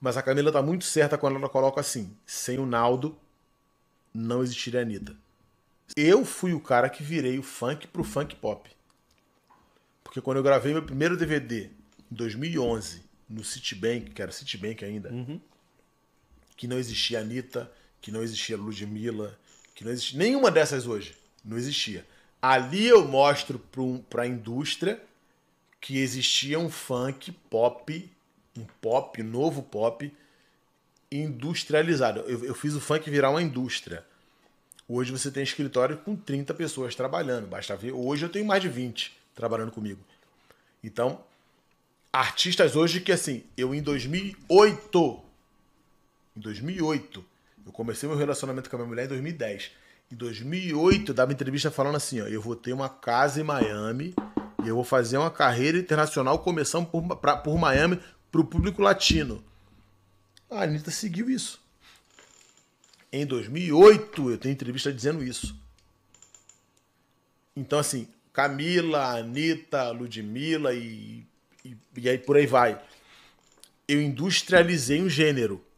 Mas a Camila tá muito certa quando ela coloca assim: sem o Naldo, não existiria a Anitta. Eu fui o cara que virei o funk pro funk pop. Porque quando eu gravei meu primeiro DVD, em 2011, no Citibank, que era Citibank ainda, uhum. que não existia Anitta, que não existia Ludmilla, que não existia nenhuma dessas hoje. Não existia. Ali eu mostro para a indústria que existia um funk pop um pop, novo pop, industrializado. Eu, eu fiz o funk virar uma indústria. Hoje você tem escritório com 30 pessoas trabalhando. Basta ver. Hoje eu tenho mais de 20 trabalhando comigo. Então, artistas hoje que assim, eu em 2008, em 2008, eu comecei meu relacionamento com a minha mulher em 2010. Em 2008, eu dava entrevista falando assim, ó, eu vou ter uma casa em Miami e eu vou fazer uma carreira internacional começando por, pra, por Miami para o público latino. A Anitta seguiu isso. Em 2008, eu tenho entrevista dizendo isso. Então, assim, Camila, Anitta, Ludmilla e, e, e aí por aí vai. Eu industrializei um gênero.